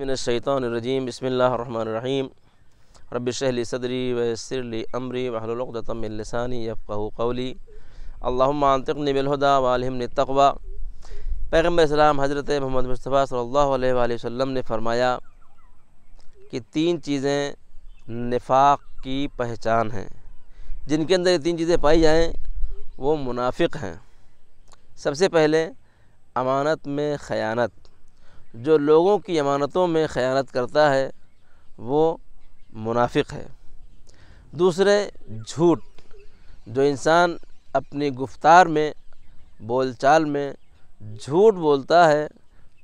मिनशैतरजीम बसमीम रबशहली सदरी वसरली अमरी वहलतमिलसानी यफ़ी अल्लातिकबिलहदा वालमन तकवा पैगम्बर इस्लाम हज़रत मोहम्मद मुस्तफ़ा सल्लल्लाहु अलैहि वसल्लम ने फरमाया कि तीन चीज़ें निफाक की पहचान हैं जिनके अंदर ये तीन चीज़ें पाई जाएँ वो मुनाफिक हैं सबसे पहले अमानत में ख़यानत जो लोगों की अमानतों में ख़यानत करता है वो मुनाफिक है दूसरे झूठ जो इंसान अपनी गुफ्तार में बोलचाल में झूठ बोलता है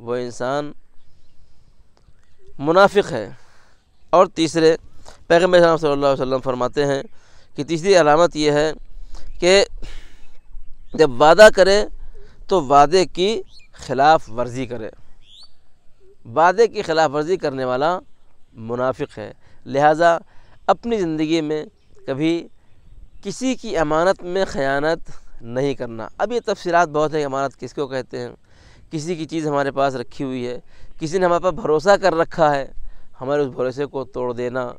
वो इंसान मुनाफिक है और तीसरे पैगम्बर सल्लल्लाहु अलैहि वसल्लम फरमाते हैं कि तीसरी अलामत यह है कि जब वादा करे तो वादे की खिलाफ वर्जी करे वादे की ख़िलाफ़ वर्जी करने वाला मुनाफिक है लिहाजा अपनी ज़िंदगी में कभी किसी की अमानत में ख़यानत नहीं करना अब ये तफसीत बहुत है अमानत किसको कहते हैं किसी की चीज़ हमारे पास रखी हुई है किसी ने हमारे पास भरोसा कर रखा है हमारे उस भरोसे को तोड़ देना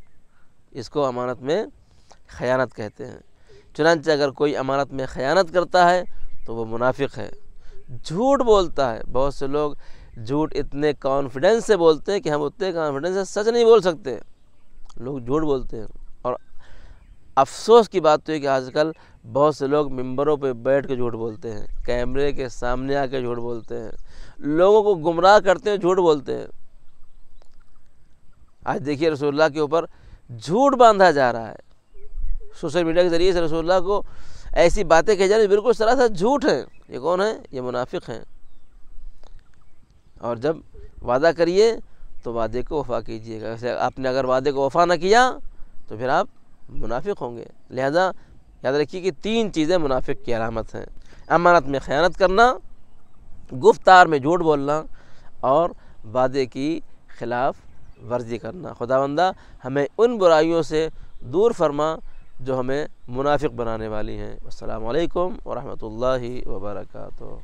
इसको अमानत में ख़यानत कहते हैं चुनानचे अगर कोई अमानत में ख़यानत करता है तो वो मुनाफिक है झूठ बोलता है बहुत से लोग झूठ इतने कॉन्फिडेंस से बोलते हैं कि हम उतने कॉन्फिडेंस से सच नहीं बोल सकते लोग झूठ बोलते हैं और अफसोस की बात तो है कि आजकल बहुत से लोग मेम्बरों पर बैठ के झूठ बोलते हैं कैमरे के सामने आके झूठ बोलते हैं लोगों को गुमराह करते हैं झूठ बोलते हैं आज देखिए रसोल्ला के ऊपर झूठ बांधा जा रहा है सोशल मीडिया के ज़रिए से रसोल्ला को ऐसी बातें कही जा रही बिल्कुल सरासर झूठ हैं ये कौन है ये मुनाफिक हैं और जब वादा करिए तो वादे को वफा कीजिएगा वैसे आपने अगर वादे को वफा ना किया तो फिर आप मुनाफिक होंगे लिहाजा याद रखिए कि तीन चीज़ें मुनाफिक की अलामत हैं अमानत में ख़यानत करना गुफ्तार में झूठ बोलना और वादे की खिलाफ वर्जी करना खुदावंदा हमें उन बुराइयों से दूर फरमा जो हमें मुनाफिक बनाने वाली हैं अल्लाम वरहमल वर्का